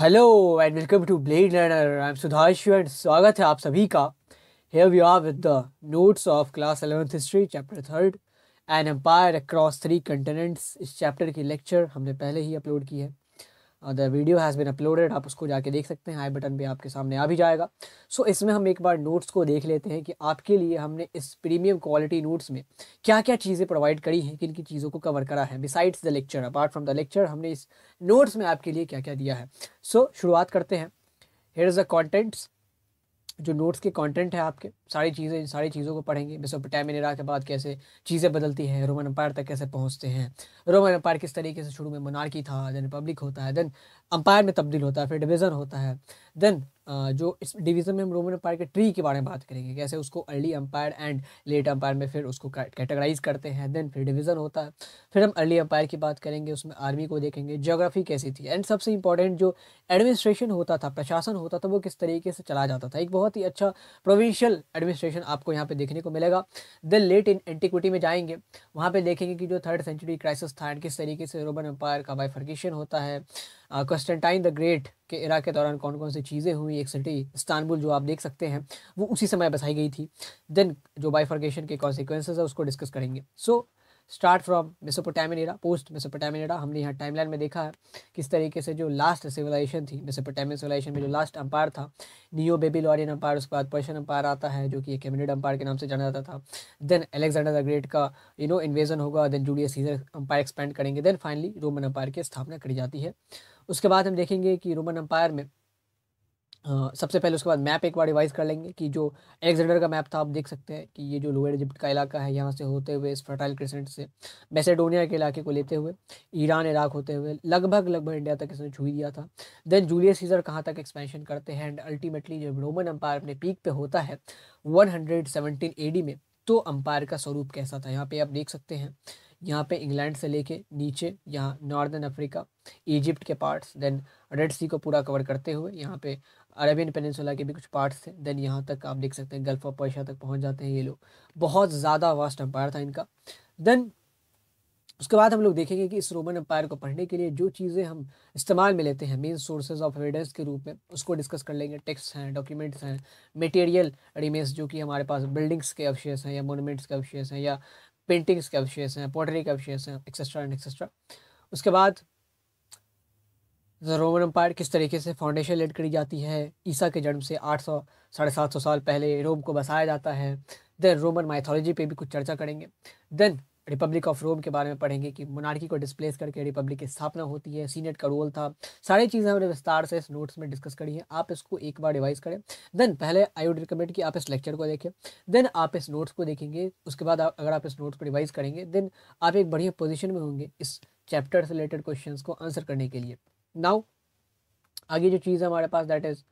hello and welcome to Blade Learner I am Sudhanshu and स्वागत है आप सभी का here we are with the notes of class eleventh history chapter third an empire across three continents इस chapter की lecture हमने पहले ही अपलोड की है the video has been uploaded आप उसको जाके देख सकते हैं आई बटन भी आपके सामने आ भी जाएगा सो so, इसमें हम एक बार नोट्स को देख लेते हैं कि आपके लिए हमने इस प्रीमियम क्वालिटी नोट्स में क्या क्या चीज़ें प्रोवाइड करी हैं किन किन चीज़ों को कवर करा है besides the lecture apart from the lecture हमने इस नोट्स में आपके लिए क्या क्या दिया है सो so, शुरुआत करते हैं हेयर इज़ द कॉन्टेंट्स जो नोट्स के कंटेंट है आपके सारी चीज़ें इन सारी चीज़ों को पढ़ेंगे मेसोपोटामियन इरा के बाद कैसे चीज़ें बदलती हैं रोमन अम्पायर तक कैसे पहुँचते हैं रोमन अम्पायर किस तरीके से शुरू में मनारकी था देन रिपब्लिक होता है देन अम्पायर में तब्दील होता है फिर डिवीज़न होता है देन जो इस डिवीज़न में हम रोमन एम्पायर के ट्री के बारे में बात करेंगे कैसे उसको early empire and late empire में फिर उसको कैटेगराइज करते हैं देन फिर डिवीज़न होता है फिर हम अर्ली अम्पायर की बात करेंगे उसमें आर्मी को देखेंगे जोग्राफी कैसी थी एंड सबसे इंपॉर्टेंट जो एडमिनिस्ट्रेशन होता था प्रशासन होता था वो किस तरीके से चला जाता था एक बहुत ही अच्छा प्रोविंशियल एडमिनिस्ट्रेशन आपको यहाँ पर देखने को मिलेगा देन लेट इन एंटिक्विटी में जाएंगे वहाँ पर देखेंगे कि जो थर्ड सेंचुरी क्राइसिस था एंड किस तरीके से रोमन एम्पायर का बाइफर्गेशन होता है क्वेस्टनटाइन द ग्रेट कि इराक़ के दौरान कौन कौन सी चीज़ें हुई एक सिटी इस्तानबुल जो आप देख सकते हैं वो उसी समय बसाई गई थी देन जो बाइफर्गेशन के कॉन्सिक्वेंसेज है उसको डिस्कस करेंगे so start from Mesopotamian era post Mesopotamian era हमने यहाँ टाइमलाइन में देखा है किस तरीके से जो लास्ट सिविलाइजेशन थी मिसोपोटामिन सिविलाइजेशन में जो लास्ट अंपायर था नियो बेबी लॉरियन अंपायर उसके बाद पर्शियन अंपायर आता है जो कि एक एमिनेड अंपायर के नाम से जाना जाता था देन अलेक्जेंडर द ग्रेट का यू नो इन्वेजन होगा then Julius Caesar empire expand करेंगे देन फाइनली रोमन अंपायर की स्थापना करी जाती है उसके बाद हम देखेंगे कि रोमन अम्पायर में सबसे पहले उसके बाद मैप एक बार रिवाइज कर लेंगे कि जो एलेक्जेंडर का मैप था आप देख सकते हैं कि ये जो लोअर इजिप्ट का इलाका है यहाँ से होते हुए इस फर्टाइल क्रिसेंट से मैसेडोनिया के इलाके को लेते हुए ईरान इराक होते हुए लगभग लगभग इंडिया तक इसने छू दिया था देन जूलियस सीजर कहाँ तक एक्सपेंशन करते हैं एंड अल्टीमेटली जब रोमन अम्पायर अपने पीक पे होता है वन हंड्रेड में तो अम्पायर का स्वरूप कैसा था यहाँ पे आप देख सकते हैं यहाँ पे इंग्लैंड से लेके नीचे यहाँ नॉर्दर्न अफ्रीका इजिप्ट के पार्ट्स देन रेड सी को पूरा कवर करते हुए यहाँ पे अरेबियन पेनसुला के भी कुछ पार्ट्स थे देन यहाँ तक आप देख सकते हैं गल्फ ऑफ पर्शिया तक पहुँच जाते हैं ये लोग बहुत ज़्यादा वास्ट अम्पायर था इनका देन उसके बाद हम लोग देखेंगे कि इस रोमन एम्पायर को पढ़ने के लिए जो चीज़ें हम इस्तेमाल में लेते हैं मेन सोर्सेज ऑफ एविडेंस के रूप में उसको डिस्कस कर लेंगे टेक्स्ट हैं डॉक्यूमेंट्स हैं मटेरियल रिमेंस जो कि हमारे पास बिल्डिंग्स के अवशेष हैं या मोनूमेंट्स के अवशेष हैं या पेंटिंग्स के अवशेष हैं पोट्री के अवशेष हैं एक्सेट्रा एंड एक्सेट्रा उसके बाद रोमन अम्पायर किस तरीके से फाउंडेशन लेट करी जाती है ईसा के जन्म से आठ सौ साढ़े सात सौ साल पहले रोम को बसाया जाता है देन रोमन माइथोलॉजी पे भी कुछ चर्चा करेंगे देन रिपब्लिक ऑफ रोम के बारे में पढ़ेंगे कि मोनार्की को डिस्प्लेस करके रिपब्लिक की स्थापना होती है सीनेट का रोल था सारी चीज़ें हमने विस्तार से इस नोट्स में डिस्कस करी हैं आप इसको एक बार रिवाइज करें देन पहले आई वुड रिकमेंड कि आप इस लेक्चर को देखें देन आप इस नोट्स को देखेंगे उसके बाद अगर आप इस नोट्स को रिवाइज करेंगे देन आप एक बढ़िया पोजिशन में होंगे इस चैप्टर से रिलेटेड क्वेश्चन को आंसर करने के लिए नाउ आगे जो चीज़ है हमारे पास दैट इज़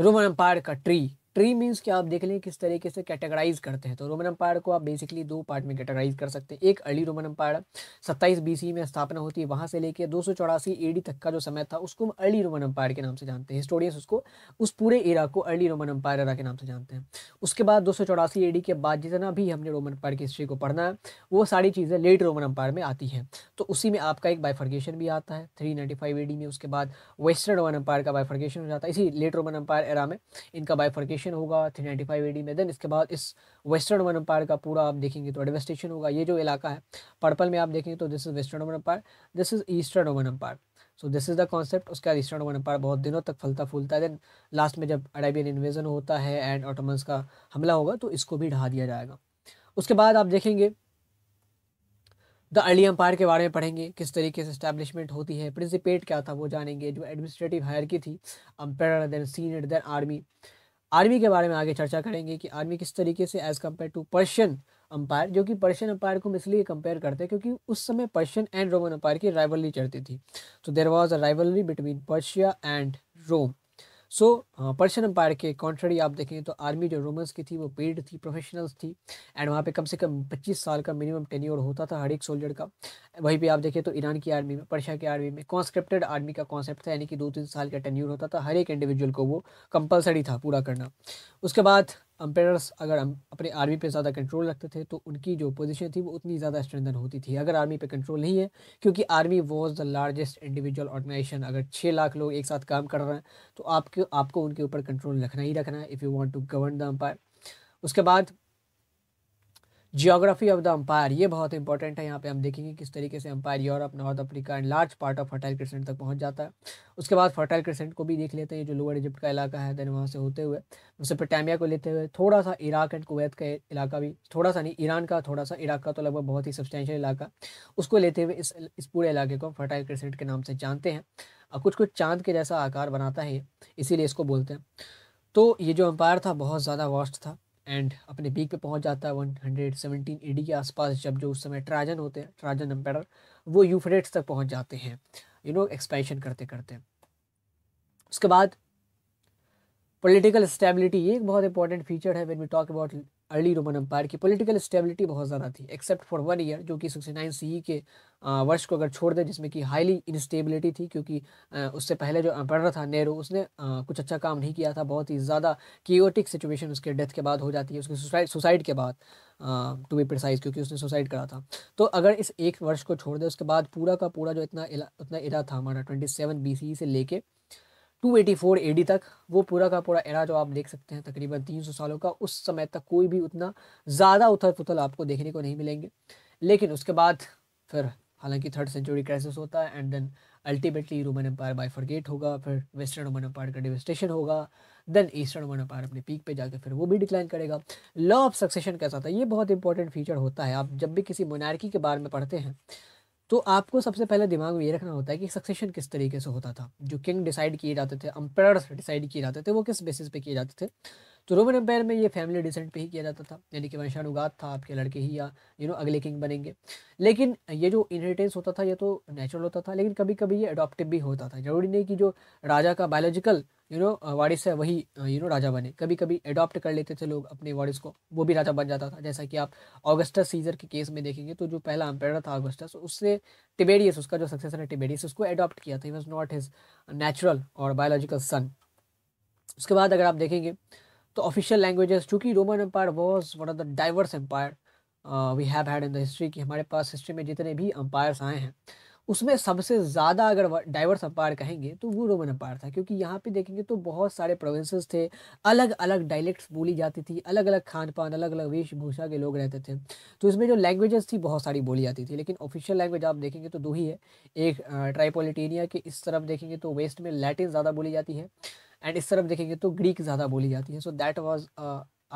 रोमन एम्पायर का ट्री ट्री मीन्स क्या आप देख लें किस तरीके से कैटेगराइज करते हैं तो रोमन अम्पायर को आप बेसिकली दो पार्ट में कैटेगराइज कर सकते हैं एक अर्ली रोमन अम्पायर सत्ताईस बीसी e में स्थापना होती है वहाँ से लेकर दो सौ चौरासी डी तक का जो समय था उसको हम अर्ली रोमन अम्पायर के नाम से जानते हैं हिस्टोरियंस उसको उस पूरे एरा को अर्ली रोमन अम्पायर एरा के नाम से जानते हैं उसके बाद दो सौ चौरासी एडी के बाद जितना भी हमने रोमन अम्पायर की हिस्ट्री को पढ़ना है वो सारी चीज़ें लेट रोमन अम्पायर में आती हैं तो उसी में आपका एक बाइफर्गेशन भी आता है थ्री नाइन्टी फाइव डी में उसके बाद वेस्टर्न रोमन अम्पायर का बाइफर्गेशन हो जाता है इसी लेट रोमन अम्पायर एरा में इनका बाइफर्गेशन डेवास्टेशन होगा थ्री नाइन्टी फाइव एडी में देन इसके बाद इस वेस्टर्न रोमन एम्पायर का पूरा आप देखेंगे तो डेवास्टेशन होगा ये जो इलाका है पर्पल में आप देखेंगे तो this is western Roman empire this is eastern Roman empire so this is the concept उसके बाद ईस्टर्न रोमन एम्पायर बहुत दिनों तक फलता फूलता है देन लास्ट में जब अरेबियन इन्वेजन होता है एंड ऑटोमस का हमला होगा तो इसको भी ढहा दिया जाएगा उसके बाद आप देखेंगे द अर्ली एम्पायर के बारे में पढ़ेंगे किस तरीके से इस्टेब्लिशमेंट होती है प्रिंसिपेट क्या था वो जानेंगे जो एडमिनिस्ट्रेटिव हायर की थी empire then senior then army army के बारे में आगे चर्चा करेंगे कि आर्मी किस तरीके से as compare to Persian empire जो कि पर्शियन अम्पायर को हम इसलिए कंपेयर करते हैं क्योंकि उस समय पर्शियन एंड रोमन अम्पायर की राइवलरी चलती थी तो there was a rivalry between Persia and Rome so Persian empire के कॉन्ट्ररी आप देखें तो आर्मी जो रोमन्स की थी वो पेड थी प्रोफेशनल्स थी एंड वहाँ पे कम से कम 25 साल का मिनिमम टेन्योर होता था हर एक सोल्जर का वहीं पे आप देखें तो ईरान की आर्मी में पर्शिया की आर्मी में कॉन्स्क्रिप्टेड आर्मी का कॉन्सेप्ट था यानी कि दो तीन साल का टेन्योर होता था हर एक इंडिविजुअल को वो कंपलसरी था पूरा करना उसके बाद अम्पेयर्स अगर हम अपने आर्मी पे ज़्यादा कंट्रोल रखते थे तो उनकी जो पोजीशन थी वो उतनी ज़्यादा स्ट्रेंथन होती थी अगर आर्मी पे कंट्रोल नहीं है क्योंकि army was the largest individual organization अगर छः लाख लोग एक साथ काम कर रहे हैं तो आपके आपको उनके ऊपर कंट्रोल रखना ही रखना है if you want to govern the empire उसके बाद जियोग्राफी ऑफ द अंपायर ये बहुत इंपॉर्टेंट है यहाँ पे हम देखेंगे किस तरीके से empire Europe North Africa and large part of fertile crescent तक पहुँच जाता है उसके बाद फर्टाइल क्रिसेंट को भी देख लेते हैं जो लोअर इजिप्ट का इलाका है देन वहाँ से होते हुए पटामिया को लेते हुए थोड़ा सा इराक एंड कुवैत का इलाका भी थोड़ा सा नहीं ईरान का थोड़ा सा इराक का तो लगभग बहुत ही सब्सटेंशल इलाका उसको लेते हुए इस इस पूरे इलाके को फर्टाइल क्रिसेंट के नाम से जानते हैं और कुछ कुछ चांद के जैसा आकार बनाता है इसीलिए इसको बोलते हैं तो ये जो अम्पायर था बहुत ज़्यादा वास्ट था एंड अपने पीक पे पहुंच जाता है वन हंड्रेड सेवनटीन एडी के आसपास जब जो उस समय ट्राजन होते हैं ट्राजन एम्पायर वो यूफ्रेट्स तक पहुंच जाते हैं यू नो एक्सपेंशन करते करते उसके बाद पॉलिटिकल स्टेबिलिटी ये एक बहुत इंपॉर्टेंट फीचर है when we talk about early Roman empire की पॉलिटिकल स्टेबिलिटी बहुत ज़्यादा थी एक्सेप्ट फॉर वन ईयर जो कि सिक्सटी नाइन सी के वर्ष को अगर छोड़ दें जिसमें कि हाईली इनस्टेबिलिटी थी क्योंकि उससे पहले जो रहा था नेहरू उसने कुछ अच्छा काम नहीं किया था बहुत ही ज़्यादा कीओटिक सिचुएशन उसके डेथ के बाद हो जाती है उसके सुसाइड के बाद टू बी प्रिसाइज क्योंकि उसने सुसाइड करा था तो अगर इस एक वर्ष को छोड़ दें उसके बाद पूरा का पूरा जो इतना इला, इतना इरा था हमारा ट्वेंटी सेवन बी से लेके 284 एडी तक वो पूरा का पूरा एरा जो आप देख सकते हैं तकरीबन 300 सालों का उस समय तक कोई भी उतना ज़्यादा उथल पुथल आपको देखने को नहीं मिलेंगे लेकिन उसके बाद फिर हालांकि थर्ड सेंचुरी क्राइसिस होता है and then ultimately Roman empire bifurcate होगा फिर वेस्टर्न रोमन एम्पायर का डिवेस्टेशन होगा देन ईस्टर्न रोमन एम्पायर अपने पीक पे जाकर फिर वो भी डिक्लाइन करेगा लॉ ऑफ सक्सेशन कैसा था ये बहुत इंपॉर्टेंट फीचर होता है आप जब भी किसी मोनार्की के बारे में पढ़ते हैं तो आपको सबसे पहले दिमाग में ये रखना होता है कि सक्सेशन किस तरीके से होता था जो किंग डिसाइड किए जाते थे अम्पायर्स डिसाइड किए जाते थे वो किस बेसिस पे किए जाते थे तो रोमन एम्पायर में ये फैमिली डिसेंट पे ही किया जाता था यानी कि वंशानुगात था आपके लड़के ही या यू नो अगले किंग बनेंगे लेकिन ये जो इनहेरिटेंस होता था ये तो नेचुरल होता था लेकिन कभी कभी ये अडोप्टिव भी होता था जरूरी नहीं कि जो राजा का बायोलॉजिकल यू नो वारिस है वही यू नो राजा बने कभी कभी एडॉप्ट कर लेते थे लोग अपने वारिस को वो भी राजा बन जाता था जैसा कि आप ऑगस्टस सीजर के केस में देखेंगे तो जो पहला एम्पेयर था ऑगस्टस उससे टिबेरियस उसका जो सक्सेसर है टिबेरियस उसको एडॉप्ट किया था he was not his natural और बायोलॉजिकल सन उसके बाद अगर आप देखेंगे तो ऑफिशियल लैंग्वेजेस चूंकि Roman empire was one of the diverse empire we have had in the history कि हमारे पास हिस्ट्री में जितने भी अम्पायर्स आए हैं उसमें सबसे ज़्यादा अगर डाइवर्स अपार कहेंगे तो वो रोमन अपार था क्योंकि यहाँ पे देखेंगे तो बहुत सारे प्रोविंसेस थे अलग अलग डायलेक्ट्स बोली जाती थी अलग अलग खान पान अलग अलग वेशभूषा के लोग रहते थे तो इसमें जो लैंग्वेजेस थी बहुत सारी बोली जाती थी लेकिन ऑफिशियल लैंग्वेज आप देखेंगे तो दो ही है एक ट्राइपोलिटेनिया के इस तरफ देखेंगे तो वेस्ट में लैटिन ज़्यादा बोली जाती है एंड इस तरफ देखेंगे तो ग्रीक ज़्यादा बोली जाती है सो दैट वॉज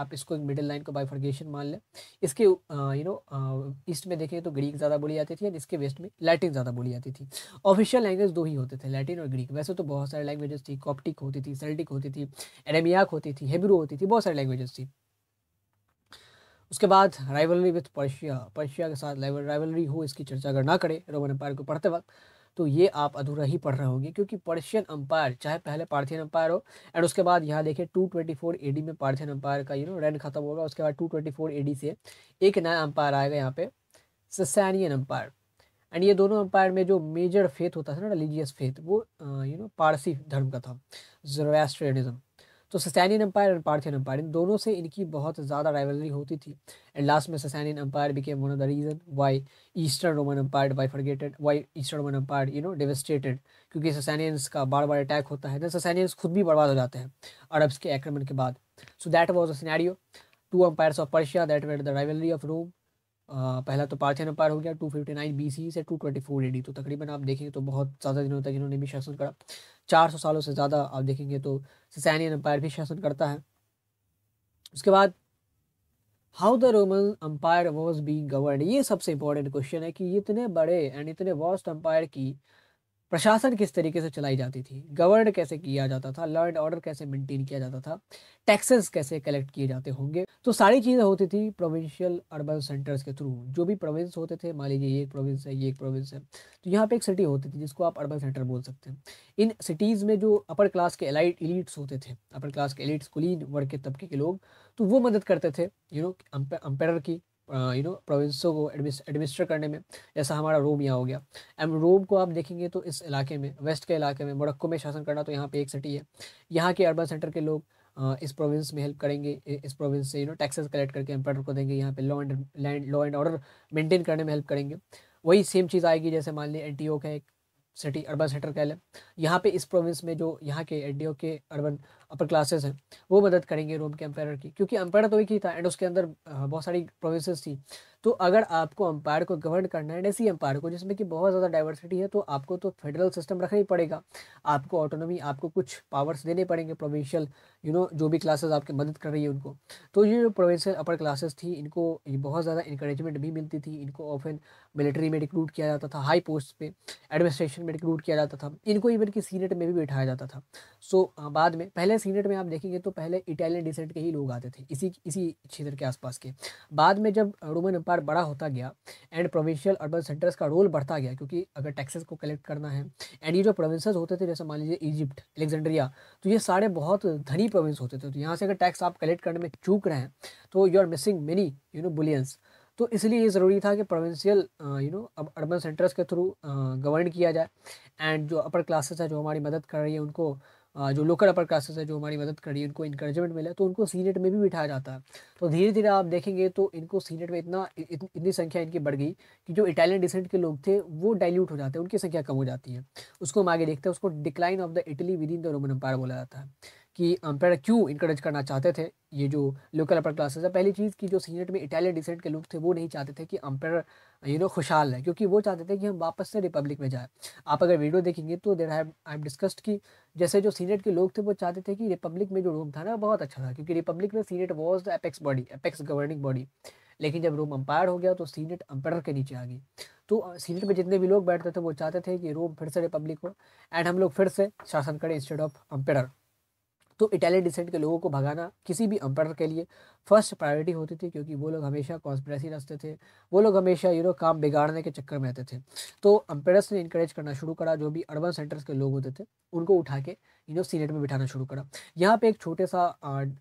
आप इसको एक मिडिल लाइन का बाइफर्गेशन मान लें इसके यू नो ईस्ट में देखें तो ग्रीक ज़्यादा बोली जाती थी एंड इसके वेस्ट में लैटिन ज़्यादा बोली जाती थी ऑफिशियल लैंग्वेज दो ही होते थे लैटिन और ग्रीक वैसे तो बहुत सारे लैंग्वेजेस थी कॉप्टिक होती थी सेल्टिक होती थी एडेमियाक होती थी हेब्रू होती थी बहुत सारी लैंग्वेजेस थी उसके बाद राइवलरी विथ पर्शिया पर्शिया के साथ राइवलरी हो इसकी चर्चा अगर ना करें रोमन एम्पायर को पढ़ते वक्त तो ये आप अधूरा ही पढ़ रहे होंगे क्योंकि पर्शियन अंपायर चाहे पहले पार्थियन अंपायर हो एंड उसके बाद यहाँ देखिए टू ट्वेंटी फोर में पार्थियन अंपायर का यू नो रन खत्म होगा उसके बाद टू ट्वेंटी फोर से एक नया अंपायर आएगा यहाँ पे ससैनियन अंपायर एंड ये दोनों अंपायर में जो मेजर फेथ होता था ना रिलीजियस फेथ वो यू नो पारसी धर्म का था जोरास्ट्रियनिज्म तो Sasanian empire and Parthian empire इन दोनों से इनकी बहुत ज़्यादा राइवलरी होती थी एंड लास्ट में Sasanian empire became one of the reason why eastern Roman empire bifurcated why eastern Roman empire you know devastated क्योंकि ससैनियंस का बार बार अटैक होता है ससैनियंस खुद भी बर्बाद हो जाते हैं अरब्स के आक्रमण के बाद so that was a two empires of Persia that waged the rivalry of Rome पहला तो पार्थियन अम्पायर हो गया two fifty nine B C से two twenty four A D तो तकरीबन आप देखेंगे तो बहुत ज़्यादा दिनों तक इन्होंने भी शासन करा चार सौ सालों से ज़्यादा आप देखेंगे तो सैनियन अम्पायर भी शासन करता है उसके बाद how the Roman empire was being govern ये सबसे इंपॉर्टेंट क्वेश्चन है कि इतने बड़े एंड इतने वास्ट अम्पायर की प्रशासन किस तरीके से चलाई जाती थी गवर्न कैसे किया जाता था लॉ एंड ऑर्डर कैसे मेंटेन किया जाता था टैक्सेस कैसे कलेक्ट किए जाते होंगे तो सारी चीज़ें होती थी प्रोविंशियल अर्बन सेंटर्स के थ्रू जो भी प्रोविंस होते थे मान लीजिए ये एक प्रोविंस है ये एक प्रोविंस है तो यहाँ पे एक सिटी होती थी जिसको आप अर्बन सेंटर बोल सकते हैं इन सिटीज़ में जो अपर क्लास के एलाइट एलिट्स होते थे अपर क्लास के एलिट्स कुलीन वर्ग के तबके के लोग तो वो मदद करते थे यू नो अम्पायर की यू नो प्रोविंसों को एडमिनिस्टर करने में जैसा हमारा रोम यहाँ हो गया एम रोम को आप देखेंगे तो इस इलाके में वेस्ट के इलाके में मोरक्को में शासन करना तो यहाँ पे एक सिटी है यहाँ के अर्बन सेंटर के लोग इस प्रोविंस में हेल्प करेंगे इस प्रोविंस से यू नो टैक्सेस कलेक्ट करके एम्पायर को देंगे यहाँ पे law and land law and order maintain करने में हेल्प करेंगे वही सेम चीज़ आएगी जैसे मान लीजिए एन का एक सिटी अर्बन सेंटर कह लें यहाँ पे इस प्रोविंस में जो यहाँ के एन के अर्बन अपर क्लासेस हैं वो मदद करेंगे रोम के अंपायर की क्योंकि अंपायर तो एक ही था एंड उसके अंदर बहुत सारी प्रोविंसेस थी तो अगर आपको अंपायर को गवर्न करना है ऐसी अम्पायर को जिसमें कि बहुत ज़्यादा डाइवर्सिटी है तो आपको तो फेडरल सिस्टम रखना ही पड़ेगा आपको ऑटोनॉमी आपको कुछ पावर्स देने पड़ेंगे प्रोविंशियल यू नो जो भी क्लासेस आपकी मदद कर रही है उनको तो ये जो प्रोविंशियल अपर क्लासेस थी इनको बहुत ज़्यादा इंकरेजमेंट भी मिलती थी इनको ऑफन मिलिट्री में रिक्रूट किया जाता था हाई पोस्ट पर एडमिनिस्ट्रेशन में रिक्रूट किया जाता था इनको इवन की सीनेट में भी बैठाया जाता था सो बाद में पहले पहले सीनेट में आप देखेंगे तो पहले इटालियन डिसेंट के ही लोग आते थे इसी इसी क्षेत्र के आसपास के बाद में जब रोमन एम्पायर बड़ा होता गया एंड प्रोविंशियल अर्बन सेंटर्स का रोल बढ़ता गया क्योंकि अगर टैक्सेस को कलेक्ट करना है एंड ये जो प्रोविंसेस होते थे जैसे मान लीजिए इजिप्ट एलेक्जेंड्रिया तो ये सारे बहुत धनी प्रोविंस होते थे तो यहाँ से अगर टैक्स आप कलेक्ट करने में चूक रहे हैं तो you are missing many you know bullions तो इसलिए ये ज़रूरी था कि प्रोविंशियल यू नो अब अर्बन सेंटर्स के थ्रू गवर्न किया जाए एंड जो अपर क्लासेस है जो हमारी मदद कर रही है उनको जो लोकल अपर क्लासेस है जो हमारी मदद कर रही है उनको इंकरेजमेंट मिला तो उनको सीनेट में भी बिठाया जाता है तो धीरे धीरे आप देखेंगे तो इनको सीनेट में इतना इत, इतनी संख्या इनकी बढ़ गई कि जो इटालियन डिसेंट के लोग थे वो डाइल्यूट हो जाते हैं उनकी संख्या कम हो जाती है उसको हम आगे देखते हैं उसको decline of the Italy within the Roman empire बोला जाता है कि अम्पायर क्यों इंकरेज करना चाहते थे ये जो लोकल अपर क्लासेस है पहली चीज़ कि जो सीनेट में इटालियन डिसेंट के लोग थे वो नहीं चाहते थे कि अम्पायर यू नो खुशहाल है क्योंकि वो चाहते थे कि हम वापस से रिपब्लिक में जाए आप अगर वीडियो देखेंगे तो there have I am discussed कि जैसे जो सीनेट के लोग थे वो चाहते थे कि रिपब्लिक में जो रोम था ना बहुत अच्छा था क्योंकि रिपब्लिक में senate was the apex body apex governing body लेकिन जब रोम अंपायर हो गया तो सीनेट अंपायर के नीचे आ गई तो सीनेट में जितने भी लोग बैठते थे वो चाहते थे कि रोम फिर से रिपब्लिक हो एंड हम लोग फिर से शासन करें इंस्टेड ऑफ अंपायर तो इटालियन डिसेंट के लोगों को भगाना किसी भी अम्पायर के लिए फर्स्ट प्रायोरिटी होती थी क्योंकि वो लोग हमेशा कॉन्स्परेसी रचते थे वो लोग हमेशा यू नो काम बिगाड़ने के चक्कर में रहते थे तो अम्पायर्स ने इंकरेज करना शुरू करा जो भी अर्बन सेंटर्स के लोग होते थे उनको उठा के यू नो सीनेट में बिठाना शुरू करा यहाँ पे एक छोटे सा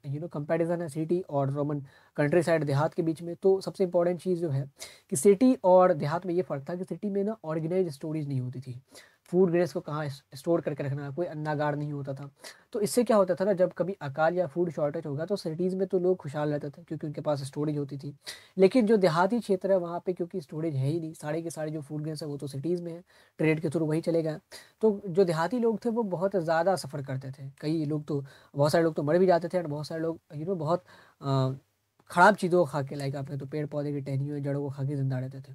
यू नो कंपैरिजन है सिटी और रोमन कंट्री साइड देहात के बीच में तो सबसे इंपॉर्टेंट चीज़ जो है कि सिटी और देहात में ये फ़र्क था कि सिटी में ना ऑर्गेनाइज स्टोरीज नहीं होती थी फूड ग्रेस को कहाँ स्टोर करके रखना कोई अन्नागार नहीं होता था तो इससे क्या होता था ना जब कभी अकाल या फूड शॉर्टेज होगा तो सिटीज़ में तो लोग खुशहाल रहते थे क्योंकि उनके पास स्टोरेज होती थी लेकिन जो देहाती क्षेत्र है वहाँ पे क्योंकि स्टोरेज है ही नहीं सारे के सारे जो फूड ग्रेन है वो तो सिटीज़ में है ट्रेड के थ्रू वही चले गए तो जो देहाती लोग थे वो बहुत ज़्यादा सफ़र करते थे कई लोग तो बहुत सारे लोग तो मर भी जाते थे और बहुत सारे लोग यू नो बहुत ख़राब चीज़ों को खा के लाइक आपने तो पेड़ पौधे की टहनियों जड़ों को खा के ज़िंदा रहते थे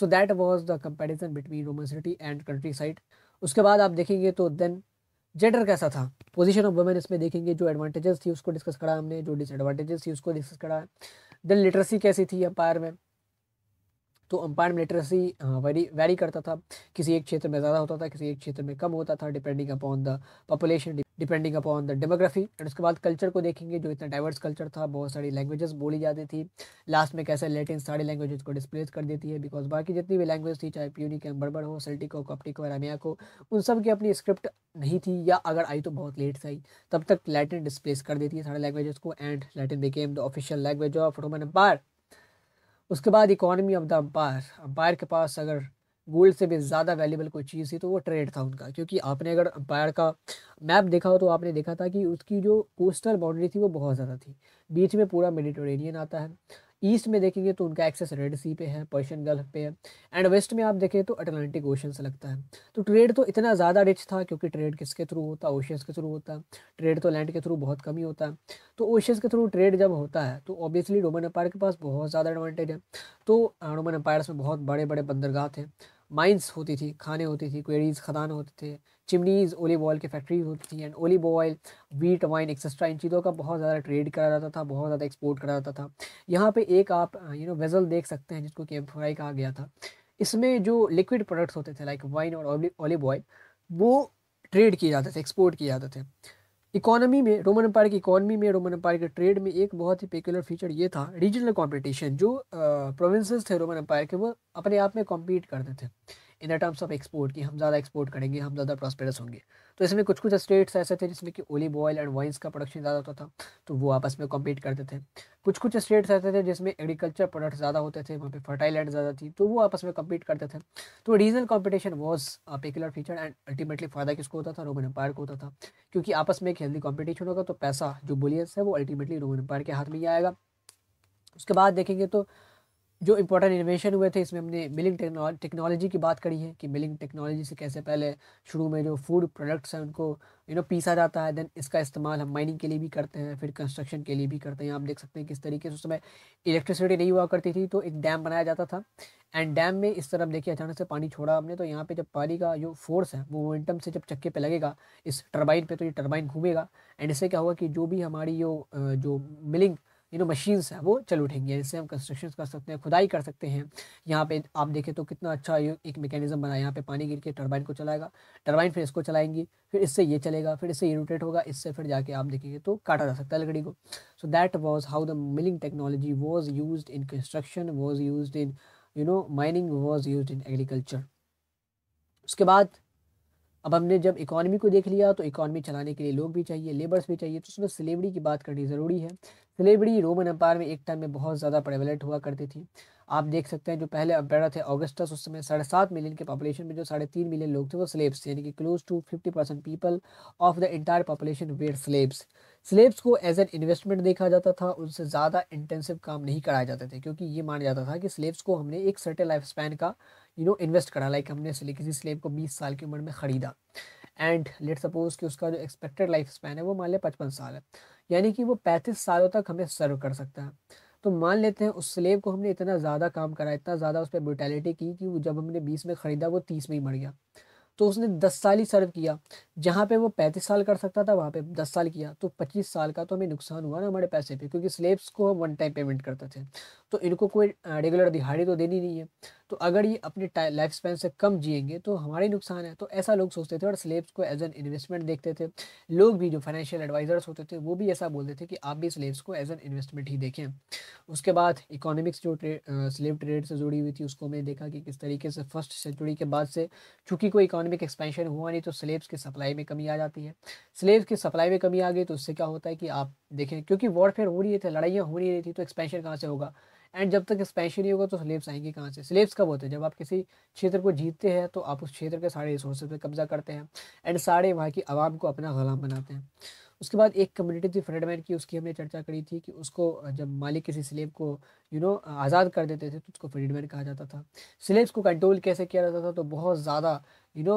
so that was the comparison between women city and countryside उसके बाद आप देखेंगे तो देन जेंडर कैसा था पोजिशन ऑफ वुमेन इसमें देखेंगे जो एडवांटेजेस थी उसको डिस्कस करा हमने जो डिसएडवांटेजेस थी उसको डिस्कस करा देन लिटरेसी कैसी थी अंपायर में तो अम्पायर लिटरेसी वेरी वेरी करता था किसी एक क्षेत्र में ज़्यादा होता था किसी एक क्षेत्र में कम होता था depending upon the population depending upon the demography and उसके बाद कल्चर को देखेंगे जो इतना डाइवर्स कल्चर था बहुत सारी लैंग्वेजेस बोली जाती थी लास्ट में कैसे लेटिन सारी लैंग्वेजेस को डिस्प्लेस कर देती है बिकॉज बाकी जितनी भी लैंग्वेज थी चाहे प्यूनिक एम बर्बर हो सेल्टिक हो कॉप्टिक हो रामिया को उन सब की अपनी स्क्रिप्ट नहीं थी या अगर आई तो बहुत लेट से आई तब तक लैटिन डिस्प्लेस कर देती है सारे लैंग्वेजेस को and Latin became the official language of Roman empire उसके बाद economy of the empire empire के पास अगर गोल्ड से भी ज़्यादा वैल्यूबल कोई चीज़ थी तो वो ट्रेड था उनका क्योंकि आपने अगर अम्पायर का मैप देखा हो तो आपने देखा था कि उसकी जो कोस्टल बाउंड्री थी वो बहुत ज़्यादा थी बीच में पूरा मेडिटोरेनियन आता है ईस्ट में देखेंगे तो उनका एक्सेस रेड सी पे है पर्शियन गल्फ पे है एंड वेस्ट में आप देखें तो अटलांटिक ओशन से लगता है तो ट्रेड तो इतना ज़्यादा रिच था क्योंकि ट्रेड किसके थ्रू होता है ओशियंस के थ्रू होता है ट्रेड तो लैंड के थ्रू बहुत कम ही होता है तो ओशियस के थ्रू ट्रेड जब होता है तो ऑब्वियसली रोमन अपायर के पास बहुत ज़्यादा एडवांटेज है तो रोमन अम्पायर्स में बहुत बड़े बड़े बंदरगाह थे माइंस होती थी खाने होती थी क्वेरीज खदान होते थे चिमनीज ओलिव ऑयल की फैक्ट्री होती थी and olive oil wheat wine etcetera इन चीज़ों का बहुत ज़्यादा ट्रेड करा जाता था बहुत ज़्यादा एक्सपोर्ट करा जाता था यहाँ पे एक आप यू नो वेजल देख सकते हैं जिसको कैम फ्राई कहा गया था इसमें जो लिक्विड प्रोडक्ट्स होते थे लाइक वाइन और ऑलिव ऑयल वो ट्रेड किए जाते थे एक्सपोर्ट किए जाते थे इकोनॉमी में रोमन अम्पायर की इकोनॉमी में रोमन अम्पायर के ट्रेड में एक बहुत ही पेक्यूलर फीचर ये था रीजनल कॉम्पिटिशन जो प्रोविंसेस uh, थे रोमन अम्पायर के वो अपने आप में कॉम्पीट करते थे in the terms of export कि हम ज़्यादा एक्सपोर्ट करेंगे हम ज़्यादा प्रॉस्पेरस होंगे तो इसमें कुछ कुछ स्टेट्स ऐसे थे जिसमें कि ओलिव ऑयल एंड वाइन्स का प्रोडक्शन ज़्यादा होता था तो वो आपस में कॉम्पीट करते थे कुछ कुछ स्टेट्स ऐसे थे जिसमें एग्रीकल्चर प्रोडक्ट्स ज़्यादा होते थे वहाँ पर फर्टाइल लैंड ज़्यादा थी तो वो आपस में कम्पीट करते थे तो regional competition was peculiar feature and ultimately फ़ायदा किसको होता था रोमन एम्पायर को होता था क्योंकि आपस में एक हेल्दी कॉम्पिटिशन होगा तो पैसा जो बुलियंस है वो अल्टीमेटली रोमन एम्पायर के हाथ में ही आएगा उसके बाद देखेंगे तो जो इम्पोर्टेंट इन्वेशन हुए थे इसमें हमने मिलिंग टेक्नोलॉजी की बात करी है कि मिलिंग टेक्नोलॉजी से कैसे पहले शुरू में जो फूड प्रोडक्ट्स हैं उनको यू नो पीसा जाता है देन इसका इस्तेमाल हम माइनिंग के लिए भी करते हैं फिर कंस्ट्रक्शन के लिए भी करते हैं आप देख सकते हैं किस तरीके से उस समय इलेक्ट्रिसिटी नहीं हुआ करती थी तो एक डैम बनाया जाता था एंड डैम में इस तरफ देखिए अचानक से पानी छोड़ा हमने तो यहाँ पे जब पानी का जो फोर्स है वो मोमेंटम से जब चक्के पे लगेगा इस टर्बाइन पे तो ये टर्बाइन घूमेगा एंड इससे क्या होगा कि जो भी हमारी जो जो मिलिंग यू नो मशीन्स हैं वो चल उठेंगी इससे हम कंस्ट्रक्शन कर सकते हैं खुदाई कर सकते हैं यहाँ पे आप देखें तो कितना अच्छा एक मेकेनिज़म बना है यहाँ पे पानी गिर के टर्बाइन को चलाएगा टर्बाइन फिर इसको चलाएंगी फिर इससे ये चलेगा फिर इससे ये रोटेट होगा इससे फिर जाके आप देखेंगे तो काटा जा सकता है लकड़ी को so that was how the milling technology was use in construction was use in you know mining was use in agriculture उसके बाद अब हमने जब इकॉनमी को देख लिया तो इकॉनमी चलाने के लिए लोग भी चाहिए लेबर्स भी चाहिए तो उसमें सिलेवरी की बात करनी ज़रूरी है स्लेबड़ी रोमन अंपायर में एक टाइम में बहुत ज़्यादा प्रेवलेंट हुआ करती थी आप देख सकते हैं जो पहले अंपायर थे ऑगस्टस उस समय साढ़े सात मिलियन के पॉपुलेशन में जो साढ़े तीन मिलियन लोग थे वो स्लेब्स यानी कि close to fifty percent people of the entire population were slaves slaves को एज एन इन्वेस्टमेंट देखा जाता था उनसे ज़्यादा इंटेंसिव काम नहीं कराए जाते थे क्योंकि ये माना जाता था कि स्लेब्स को हमने एक सर्टे लाइफ स्पैन का यू नो इन्वेस्ट करा लाइक हमने किसी स्लेब को बीस साल की उम्र में ख़रीदा एंड लेट सपोज कि उसका जो एक्सपेक्टेड लाइफ स्पैन है वो मान लें पचपन साल है यानी कि वो पैंतीस सालों तक हमें सर्व कर सकता है तो मान लेते हैं उस स्लेब को हमने इतना ज़्यादा काम करा इतना ज़्यादा उस पर ब्रिटेलिटी की कि वो जब हमने बीस में ख़रीदा वो तीस में ही मर गया तो उसने दस साल ही सर्व किया जहाँ पे वो पैंतीस साल कर सकता था वहाँ पे दस साल किया तो पच्चीस साल का तो हमें नुकसान हुआ ना हमारे पैसे पे क्योंकि स्लेब्स को हम वन टाइम पेमेंट करते थे तो इनको कोई रेगुलर दिहाड़ी तो देनी नहीं है तो अगर ये अपने लाइफ स्पैन से कम जिएंगे तो हमारे नुकसान है तो ऐसा लोग सोचते थे और स्लेब्स को एज एन इन्वेस्टमेंट देखते थे लोग भी जो फाइनेंशियल एडवाइजर्स होते थे वो भी ऐसा बोलते थे कि आप भी स्लेब्स को एज एन इन्वेस्टमेंट ही देखें उसके बाद इकोनॉमिक्स जो ट्रे, स्लेब ट्रेड से जुड़ी हुई थी उसको मैंने देखा कि किस तरीके से फर्स्ट सेंचुरी के बाद से चूंकि कोई इकोनॉमिक एक्सपेंशन हुआ नहीं तो स्लेब्स की सप्लाई में कमी आ जाती है स्लेब्स की सप्लाई में कमी आ गई तो उससे क्या होता है कि आप देखें क्योंकि वॉरफेयर हो रही थी लड़ाइयाँ हो रही थी तो एक्सपेंशन कहाँ से होगा एंड जब तक स्पेशल नहीं होगा तो स्लेब्स आएंगे कहाँ से स्लेब्स कब होते हैं जब आप किसी क्षेत्र को जीतते हैं तो आप उस क्षेत्र के सारे रिसोर्स पर कब्जा करते हैं एंड सारे वहाँ की आवाम को अपना गुलाम बनाते हैं उसके बाद एक कम्युनिटी थी फ्रेडमैन की उसकी हमने चर्चा करी थी कि उसको जब मालिक किसी स्लेब को यू नो आज़ाद कर देते थे तो उसको फ्रेडमैन कहा जाता था स्लेब्स को कंट्रोल कैसे किया जाता था तो बहुत ज़्यादा यू नो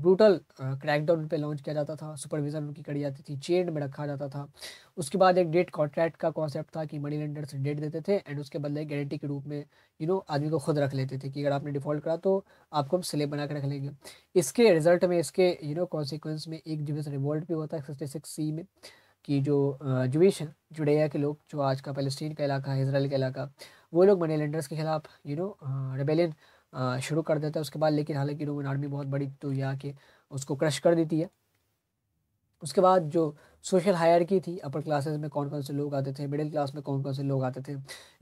ब्रूटल क्रैकडाउन पे पर लॉन्च किया जाता था सुपरविजन उनकी करी जाती थी चेन में रखा जाता था उसके बाद एक डेट कॉन्ट्रैक्ट का कॉन्सेप्ट था कि मनी लेंडर्स डेट देते थे एंड उसके बदले गारंटी के रूप में यू नो आदमी को खुद रख लेते थे कि अगर आपने डिफॉल्ट करा तो आपको हम स्लेब बना के रख लेंगे इसके रिजल्ट में इसके यू नो कॉन्सिक्वेंस में एक जुबिस रिवॉल्ट भी होता है सिक्सटी सिक्स सी में कि जो जुविश हैं जुडेया के लोग जो आज का पैलेस्टीन का इलाका है इसराइल का इलाका वो लोग मनी लेंडर्स के खिलाफ यू नो रेबेलियन शुरू कर देता है उसके बाद लेकिन हालांकि रोमन आर्मी बहुत बड़ी तो यह आके उसको क्रश कर देती है उसके बाद जो सोशल हायर की थी अपर क्लासेस में कौन कौन से लोग आते थे मिडिल क्लास में कौन कौन से लोग आते थे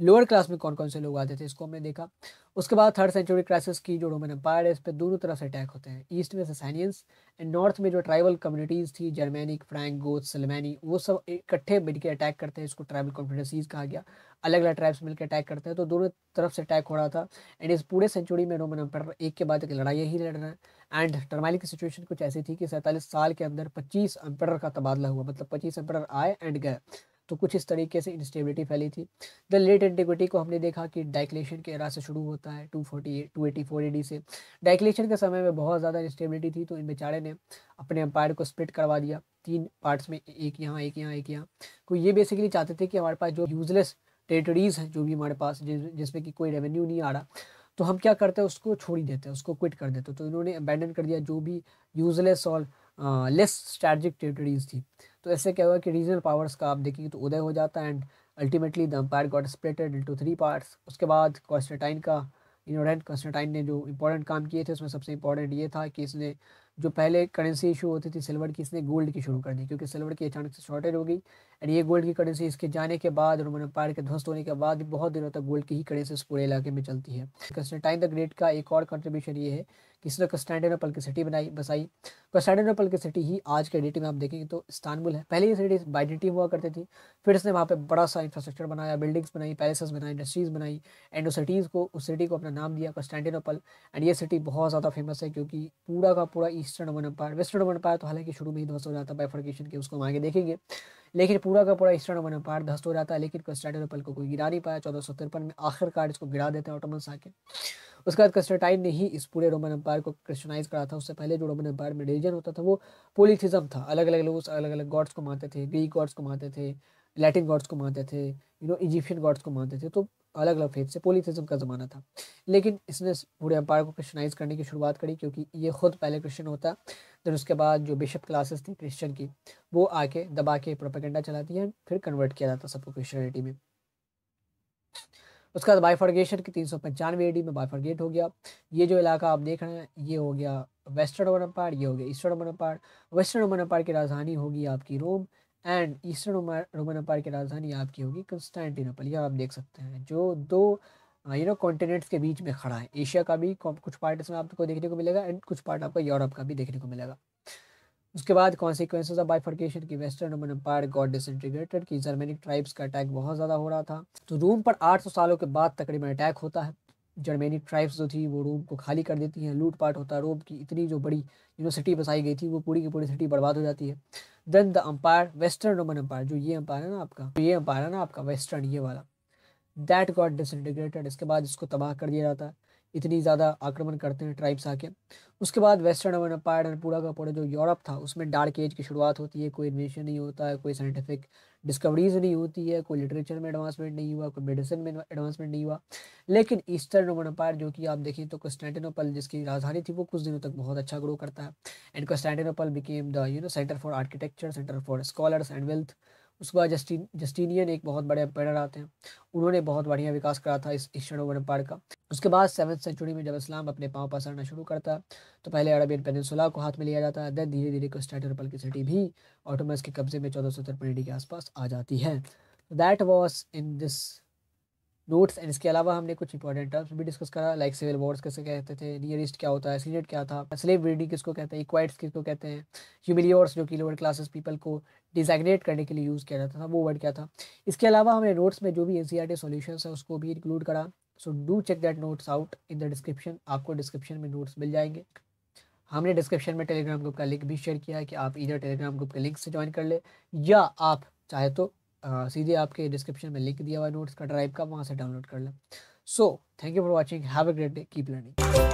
लोअर क्लास में कौन कौन से लोग आते थे इसको हमने देखा उसके बाद थर्ड सेंचुरी क्राइसिस की जो रोमन एम्पायर है इस पर दोनों तरफ से अटैक होते हैं ईस्ट में ससानियंस एंड नॉर्थ में जो ट्राइबल कम्युनिटीज़ थी जर्मेनिक फ्रैंक गोथ सलमैनी वो सब इकट्ठे मिलकर अटैक करते हैं इसको ट्राइबल कॉन्फिडेंसीज कहा गया अलग अलग ट्राइब्स मिलकर अटैक करते हैं तो दोनों तरफ से अटैक हो रहा था एंड इस पूरे सेंचुरी में रोमन एम्पायर एक के बाद एक लड़ाई ही लड़ रहे हैं एंड टर्माली की सिचुएशन कुछ ऐसी थी कि सैंतालीस साल के अंदर पच्चीस एम्पायर का तबादला हुआ मतलब पच्चीस एम्पायर आए एंड गए तो कुछ इस तरीके से इंस्टेबिलिटी फैली थी द लेट एंटिक्विटी को हमने देखा कि डाइक्लेशन के एरा से शुरू होता है two forty eight to eighty four AD से डाइक्लेशन के समय में बहुत ज़्यादा इंस्टेबिलिटी थी तो इन बेचारे ने अपने अंपायर को स्प्लिट करवा दिया तीन पार्ट्स में एक यहाँ एक यहाँ एक यहाँ तो ये बेसिकली चाहते थे कि हमारे पास जो यूजलेस टेरेटरीज हैं जो भी हमारे पास जिसमें कि कोई रेवेन्यू नहीं आ रहा तो हम क्या करते हैं उसको छोड़ ही देते हैं उसको क्विट कर देते हैं तो इन्होंने अबैंडन कर दिया जो भी यूजलेस और लेस स्ट्रैटिक टेरिटरीज़ थी तो ऐसे क्या हुआ कि रीजनल पावर्स का आप देखेंगे तो उदय हो जाता है and ultimately the empire got splitted into three parts उसके बाद कॉन्स्टेंटाइन का इनोडेंट कॉन्स्टेंटाइन ने जो इंपॉर्टेंट काम किए थे उसमें सबसे इंपॉर्टेंट ये था कि इसने जो पहले करेंसी इशू होती थी सिल्वर की इसने गोल्ड की शुरू कर दी क्योंकि सिल्वर की अचानक से शॉर्टेज हो गई एंड ये गोल्ड की करेंसी इसके जाने के बाद रोमन अम्पायर के ध्वस्त होने के बाद भी बहुत दिनों तक गोल्ड की ही करेंसी पूरे इलाके में चलती है कॉन्स्टेंटाइन द ग्रेट का एक और कंट्रीब्यूशन ये है किसी ने कस्टैंडिनोपल की सिटी बनाई बसाई कस्टैंडिनोपल की सिटी ही आज के डेट में आप देखेंगे तो इस्तानबुल है पहले ये सिटी बाइडेंटी हुआ करती थी फिर इसने वहाँ पर बड़ा सा इंफ्रास्ट्रक्चर बनाया बिल्डिंग्स बनाई पैलेसेस बनाए इंडस्ट्रीज़ बनाई एंड उस सिटीज़ को उस सिटी को अपना नाम दिया कस्टैंडिनोपल एंड ये सिटी बहुत ज़्यादा फेमस है क्योंकि पूरा का पूरा eastern one empire western one empire तो हालांकि शुरू में ही ध्वस्त हो जाता है बाइफर्केशन के उसको हम आगे देखेंगे लेकिन पूरा का पूरा ईस्टर्न वन एम्पायर ध्वस्त हो जाता है लेकिन कस्टैंडिनोपल को कोई गिरा नहीं पाया चौदह सौ तिरपन में आखिरकार इसको गिरा देते हैं ऑटोमन आके उसके बाद कंस्टेंटाइन ने ही इस पूरे रोमन एम्पायर को क्रिश्चनाइज करा था उससे पहले जो रोमन एम्पायर में रिलीजन होता था वो पोलिथिज्म था अलग अलग लोग अलग अलग गॉड्स को मानते थे ग्रीक गॉड्स को मानते थे लैटिन गॉड्स को मानते थे यू नो इजिप्शियन गॉड्स को मानते थे तो अलग अलग फेथ से पोलिथिज्म का ज़माना था लेकिन इसने पूरे एम्पायर को क्रिश्चनाइज करने की शुरुआत करी क्योंकि ये खुद पहले क्रिश्चियन होता देन उसके बाद जो बिशप क्लासेस थी क्रिश्चियन की वो आके दबा के प्रोपेगेंडा चलाती है फिर कन्वर्ट किया जाता सबको क्रिश्चनिटी में उसके बाद बाइफर्गेशन की तीन सौ पंचानवे एडी में बाइफर्गेट हो गया ये जो इलाका आप देख रहे हैं ये हो गया वेस्टर्न ओमन अम्पायर ये हो गया ईस्टर्न ओमन अम्पायर वेस्टर्न ओमन अम्पायर की राजधानी होगी आपकी Rome and eastern Roman empire की राजधानी आपकी होगी कंस्टेंटिनोपल ये आप देख सकते हैं जो दो यू नो कॉन्टिनेंट्स के बीच में खड़ा है एशिया का भी कुछ पार्ट इसमें आपको देखने को मिलेगा एंड कुछ पार्ट आपको यूरोप का भी देखने को मिलेगा उसके बाद कॉन्सिक्वेंस ऑफ बाइफर्केशन की western Roman empire got disintegrated की जर्मेनिक ट्राइब्स का अटैक बहुत ज़्यादा हो रहा था तो रूम पर 800 सालों के बाद तकरीबन अटैक होता है जर्मेनिक ट्राइब्स जो थी वो रोम को खाली कर देती हैं लूटपाट होता है रोम की इतनी जो बड़ी यूनिवर्सिटी बसाई गई थी वो पूरी की पूरी सिटी बर्बाद हो जाती है then the empire western Roman empire जो ये अम्पायर है ना आपका ये अम्पायर है ना आपका वेस्टर्न ये वाला दैट गॉड डिसइंटीग्रेटेड इसके बाद इसको तबाह कर दिया जाता है इतनी ज़्यादा आक्रमण करते हैं ट्राइब्स आके उसके बाद वेस्टर्न रोमन एम्पायर और पूरा का पूरा जो यूरोप था उसमें डार्क एज की शुरुआत होती है कोई इन्वेशन नहीं होता है कोई साइंटिफिक डिस्कवरीज नहीं होती है कोई लिटरेचर में एडवांसमेंट नहीं हुआ कोई मेडिसिन में एडवांसमेंट नहीं हुआ लेकिन ईस्टर्न रोमन अपायर जो कि आप देखें तो कस्टैंटिनोपल जिसकी राजधानी थी वो कुछ दिनों तक बहुत अच्छा ग्रो करता है and Constantinople became the you know centre for architecture centre for scholars and wealth उसके बाद जस्टिन जस्टिनियन एक बहुत बड़े एम्पायर आते हैं उन्होंने बहुत बढ़िया विकास करा था इस ईस्टर्न ओवन एम्पायर का उसके बाद सेवन्थ सेंचुरी में जब इस्लाम अपने पाँव पसारना शुरू करता है तो पहले अरबियन पेनसुला को हाथ में लिया जाता है देन धीरे धीरे कॉन्स्टेंटिनोपल की सिटी भी ऑटोमस के कब्जे में चौदह सौ तिरपन के आसपास आ जाती है that was in this notes and इसके अलावा हमने कुछ इंपॉर्टेंट टर्म्स भी डिस्कस करा लाइक सिविल वॉर्स कैसे कहते थे नियरिस्ट क्या होता है सीनेट क्या था स्लेव ब्रीडिंग किसको कहते हैं इक्वाइट्स किसको कहते हैं ह्यूमिलियर्स जो कि लोअर क्लासेस पीपल को डिजाइनेट करने के लिए यूज़ किया जाता था वो वर्ड क्या था इसके अलावा हमने नोट्स में जो भी एन सी आर टी है उसको भी इंक्लूड करा so do check that notes out in the description आपको डिस्क्रिप्शन में नोट्स मिल जाएंगे हमने डिस्क्रिप्शन में टेलीग्राम ग्रुप का लिंक भी शेयर किया है कि आप इधर टेलीग्राम ग्रुप के लिंक से ज्वाइन कर ले या आप चाहे तो सीधे आपके डिस्क्रिप्शन में लिंक दिया हुआ है नोट्स का ड्राइव का वहाँ से डाउनलोड कर लें so thank you for watching have a great day keep learning